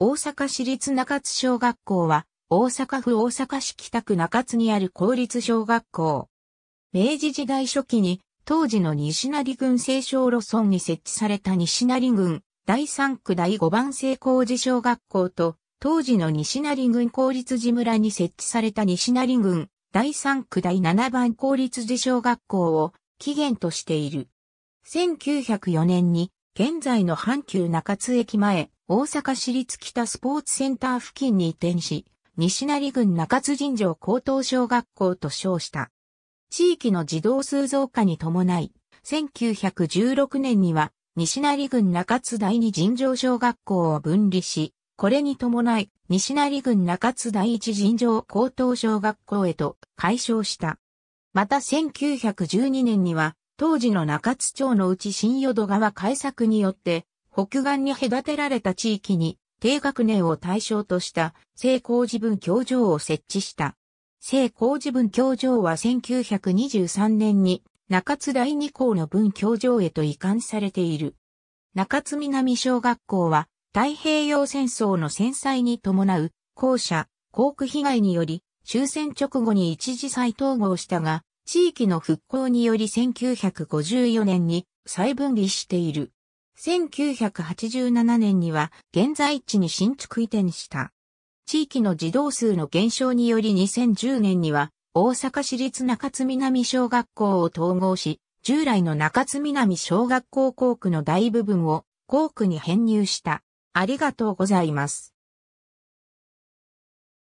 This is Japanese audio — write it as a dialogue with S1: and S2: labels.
S1: 大
S2: 阪市立中津小学校は、大阪府大阪市北区中津にある公立小学校。明治時代初期に、当時の西成郡西小路村に設置された西成郡第3区第5番製工寺小学校と、当時の西成郡公立寺村に設置された西成郡第3区第7番公立寺小学校を起源としている。1904年に現在の阪急中津駅前大阪市立北スポーツセンター付近に移転し、西成郡中津尋常高等小学校と称した。地域の児童数増加に伴い、1916年には西成郡中津第二尋常小学校を分離し、これに伴い西成郡中津第一尋常高等小学校へと解消した。また1912年には当時の中津町のうち新淀川改作によって北岸に隔てられた地域に低学年を対象とした聖光寺文教場を設置した。聖光寺文教場は1923年に中津第二校の文教場へと移管されている。中津南小学校は太平洋戦争の戦災に伴う校舎、校区被害により終戦直後に一時再統合したが、地域の復興により1954年に再分離している。1987年には現在地に新築移転した。地域の児童数の減少により2010年には大阪市立中津南小学校を統合し、従来の中津南小学校校区の大部分を校区に編入した。ありがとうございます。